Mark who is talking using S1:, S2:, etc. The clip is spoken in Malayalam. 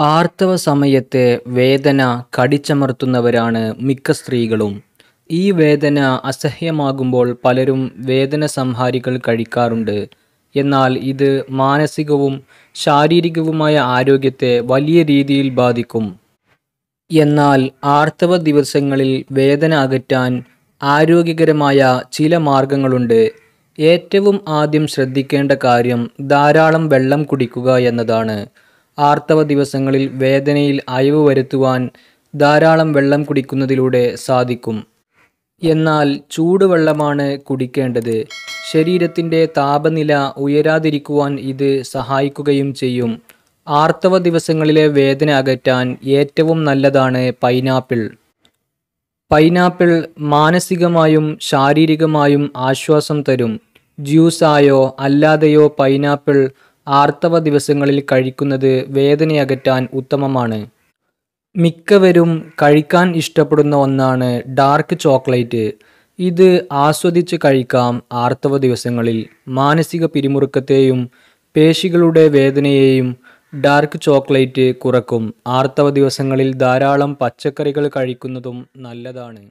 S1: ആർത്തവ സമയത്തെ വേദന കടിച്ചമർത്തുന്നവരാണ് മിക്ക സ്ത്രീകളും ഈ വേദന അസഹ്യമാകുമ്പോൾ പലരും വേദന സംഹാരികൾ കഴിക്കാറുണ്ട് എന്നാൽ ഇത് മാനസികവും ശാരീരികവുമായ ആരോഗ്യത്തെ വലിയ രീതിയിൽ ബാധിക്കും എന്നാൽ ആർത്തവ ദിവസങ്ങളിൽ വേദന അകറ്റാൻ ആരോഗ്യകരമായ ചില മാർഗങ്ങളുണ്ട് ഏറ്റവും ആദ്യം ശ്രദ്ധിക്കേണ്ട കാര്യം ധാരാളം വെള്ളം കുടിക്കുക എന്നതാണ് ആർത്തവ ദിവസങ്ങളിൽ വേദനയിൽ അയവ് വരുത്തുവാൻ ധാരാളം വെള്ളം കുടിക്കുന്നതിലൂടെ സാധിക്കും എന്നാൽ ചൂടുവെള്ളമാണ് കുടിക്കേണ്ടത് ശരീരത്തിൻ്റെ താപനില ഉയരാതിരിക്കുവാൻ ഇത് സഹായിക്കുകയും ചെയ്യും ആർത്തവ ദിവസങ്ങളിലെ വേദന അകറ്റാൻ ഏറ്റവും നല്ലതാണ് പൈനാപ്പിൾ പൈനാപ്പിൾ മാനസികമായും ശാരീരികമായും ആശ്വാസം തരും ജ്യൂസായോ അല്ലാതെയോ പൈനാപ്പിൾ ആർത്തവ ദിവസങ്ങളിൽ കഴിക്കുന്നത് വേദനയകറ്റാൻ ഉത്തമമാണ് മിക്കവരും കഴിക്കാൻ ഇഷ്ടപ്പെടുന്ന ഒന്നാണ് ഡാർക്ക് ചോക്ലേറ്റ് ഇത് ആസ്വദിച്ച് കഴിക്കാം ആർത്തവ ദിവസങ്ങളിൽ മാനസിക പിരിമുറുക്കത്തെയും പേശികളുടെ വേദനയെയും ഡാർക്ക് ചോക്ലേറ്റ് കുറക്കും ആർത്തവ ദിവസങ്ങളിൽ ധാരാളം പച്ചക്കറികൾ കഴിക്കുന്നതും നല്ലതാണ്